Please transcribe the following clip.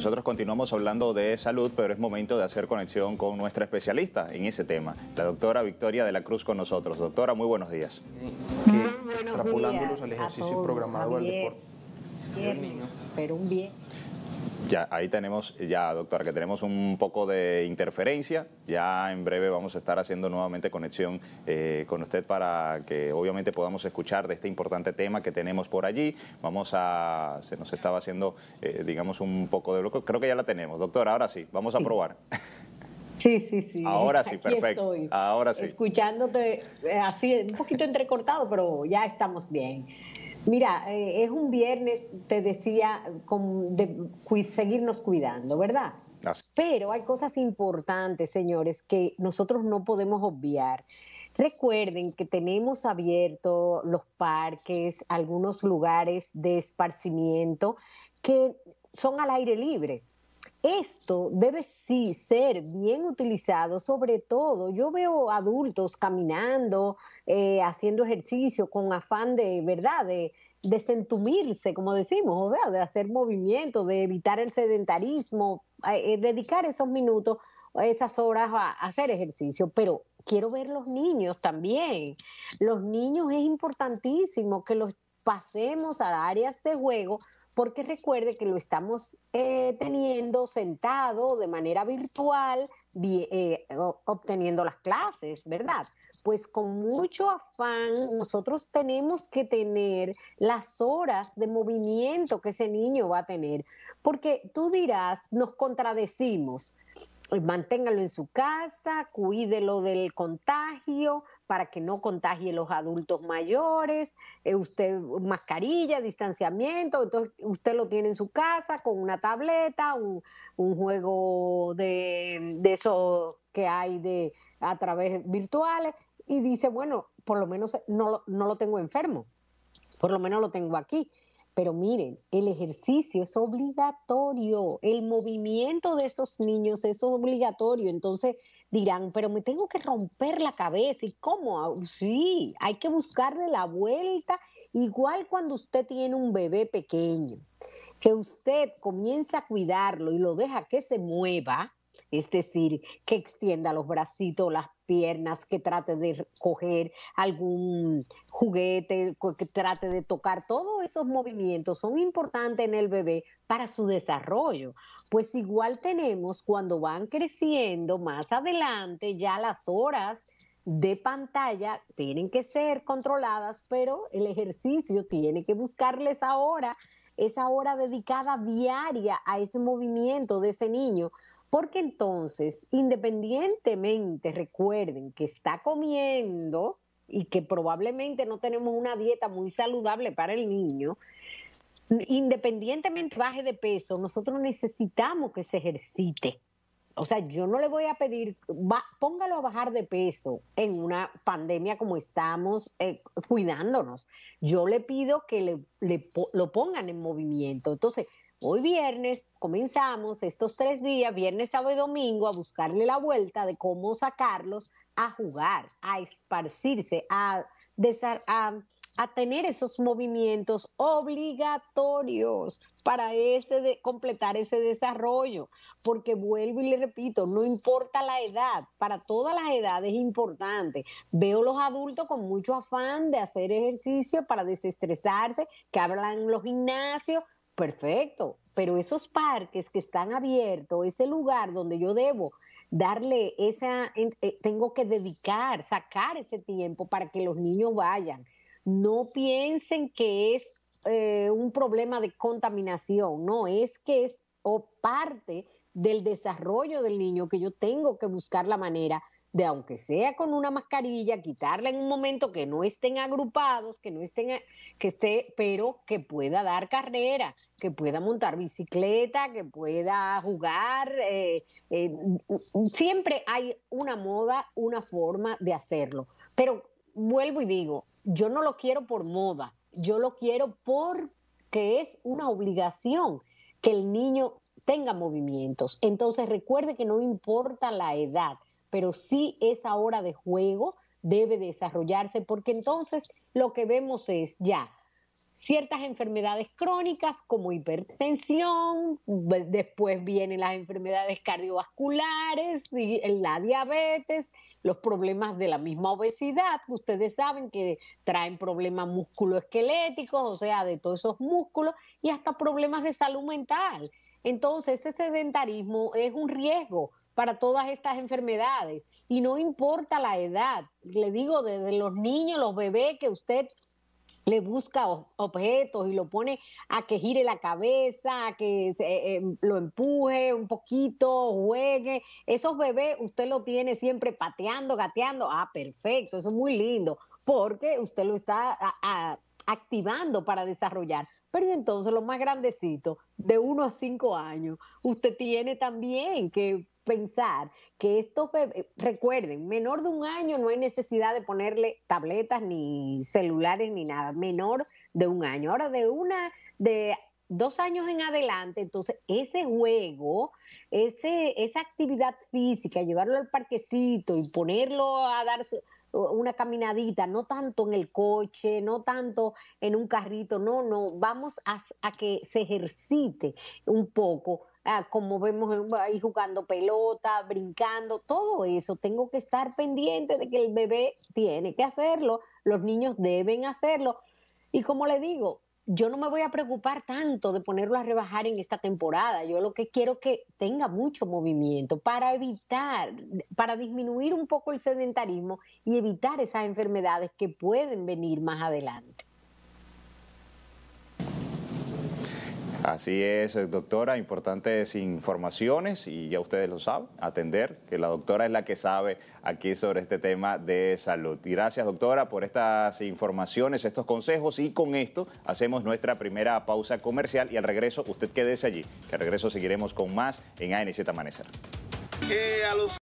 Nosotros continuamos hablando de salud, pero es momento de hacer conexión con nuestra especialista en ese tema, la doctora Victoria de la Cruz con nosotros. Doctora, muy buenos días. Muy extrapolándolos ejercicio programado al deporte. pero un bien. Ya, ahí tenemos, ya doctora, que tenemos un poco de interferencia. Ya en breve vamos a estar haciendo nuevamente conexión eh, con usted para que obviamente podamos escuchar de este importante tema que tenemos por allí. Vamos a, se nos estaba haciendo, eh, digamos, un poco de bloqueo. Creo que ya la tenemos. Doctora, ahora sí, vamos a probar. Sí, sí, sí. Ahora sí, perfecto. Ahora sí. Escuchándote eh, así, un poquito entrecortado, pero ya estamos bien. Mira, eh, es un viernes, te decía, con, de seguirnos cuidando, ¿verdad? Pero hay cosas importantes, señores, que nosotros no podemos obviar. Recuerden que tenemos abiertos los parques, algunos lugares de esparcimiento que son al aire libre esto debe sí ser bien utilizado, sobre todo yo veo adultos caminando, eh, haciendo ejercicio con afán de, ¿verdad?, de desentumirse, como decimos, o sea, de hacer movimiento, de evitar el sedentarismo, eh, eh, dedicar esos minutos, esas horas a hacer ejercicio, pero quiero ver los niños también. Los niños es importantísimo que los pasemos a áreas de juego, porque recuerde que lo estamos eh, teniendo sentado de manera virtual, eh, obteniendo las clases, ¿verdad? Pues con mucho afán nosotros tenemos que tener las horas de movimiento que ese niño va a tener, porque tú dirás, nos contradecimos manténgalo en su casa, cuídelo del contagio, para que no contagie los adultos mayores, eh, usted mascarilla, distanciamiento, entonces usted lo tiene en su casa con una tableta, un, juego de, de esos que hay de a través virtuales y dice, bueno, por lo menos no, no lo tengo enfermo, por lo menos lo tengo aquí. Pero miren, el ejercicio es obligatorio, el movimiento de esos niños es obligatorio. Entonces dirán, pero me tengo que romper la cabeza. ¿Y cómo? Sí, hay que buscarle la vuelta. Igual cuando usted tiene un bebé pequeño, que usted comienza a cuidarlo y lo deja que se mueva, es decir, que extienda los bracitos, las piernas, que trate de coger algún juguete, que trate de tocar, todos esos movimientos son importantes en el bebé para su desarrollo. Pues igual tenemos cuando van creciendo más adelante ya las horas de pantalla tienen que ser controladas, pero el ejercicio tiene que buscarles ahora esa hora dedicada diaria a ese movimiento de ese niño porque entonces, independientemente, recuerden que está comiendo y que probablemente no tenemos una dieta muy saludable para el niño, independientemente baje de peso, nosotros necesitamos que se ejercite. O sea, yo no le voy a pedir, póngalo a bajar de peso en una pandemia como estamos eh, cuidándonos. Yo le pido que lo pongan en movimiento. Entonces, Hoy viernes comenzamos estos tres días, viernes, sábado y domingo, a buscarle la vuelta de cómo sacarlos a jugar, a esparcirse, a, a, tener esos movimientos obligatorios para ese de, completar ese desarrollo. Porque vuelvo y le repito, no importa la edad, para todas las edades es importante. Veo los adultos con mucho afán de hacer ejercicio para desestresarse, que hablan los gimnasios Perfecto, pero esos parques que están abiertos, ese lugar donde yo debo darle esa, eh, tengo que dedicar, sacar ese tiempo para que los niños vayan. No piensen que es eh, un problema de contaminación, no, es que es o parte del desarrollo del niño que yo tengo que buscar la manera de aunque sea con una mascarilla, quitarla en un momento que no estén agrupados, que no estén, que esté, pero que pueda dar carrera, que pueda montar bicicleta, que pueda jugar. Eh, eh, siempre hay una moda, una forma de hacerlo. Pero vuelvo y digo, yo no lo quiero por moda, yo lo quiero porque es una obligación que el niño tenga movimientos. Entonces recuerde que no importa la edad, pero sí esa hora de juego debe desarrollarse porque entonces lo que vemos es ya ciertas enfermedades crónicas como hipertensión, después vienen las enfermedades cardiovasculares, la diabetes, los problemas de la misma obesidad, ustedes saben que traen problemas musculoesqueléticos, o sea, de todos esos músculos, y hasta problemas de salud mental. Entonces, ese sedentarismo es un riesgo para todas estas enfermedades y no importa la edad. Le digo, desde los niños, los bebés que usted le busca objetos y lo pone a que gire la cabeza, a que se, eh, em, lo empuje un poquito, juegue. Esos bebés usted lo tiene siempre pateando, gateando. Ah, perfecto, eso es muy lindo, porque usted lo está activando para desarrollar. Pero entonces los más grandecitos, de 1 a 5 años, usted tiene también que pensar que estos bebés, recuerden, menor de un año no hay necesidad de ponerle tabletas ni celulares ni nada, menor de un año. Ahora de una, de dos años en adelante, entonces ese juego, ese, esa actividad física, llevarlo al parquecito y ponerlo a darse una caminadita, no tanto en el coche, no tanto en un carrito, no, no, vamos a, que se ejercite un poco. Ah, como vemos ahí jugando pelota, brincando, todo eso. Tengo que estar pendiente de que el bebé tiene que hacerlo, los niños deben hacerlo. Y como le digo, yo no me voy a preocupar tanto de ponerlo a rebajar en esta temporada. Yo lo que quiero que tenga mucho movimiento para evitar, para disminuir un poco el sedentarismo y evitar esas enfermedades que pueden venir más adelante. Así es, eh, doctora, importantes informaciones y ya ustedes lo saben, atender, que la doctora es la que sabe aquí sobre este tema de salud. gracias, doctora, por estas informaciones, estos consejos y con esto hacemos nuestra primera pausa comercial y al regreso usted quédese allí, que al regreso seguiremos con más en ANC Amanecer. Eh,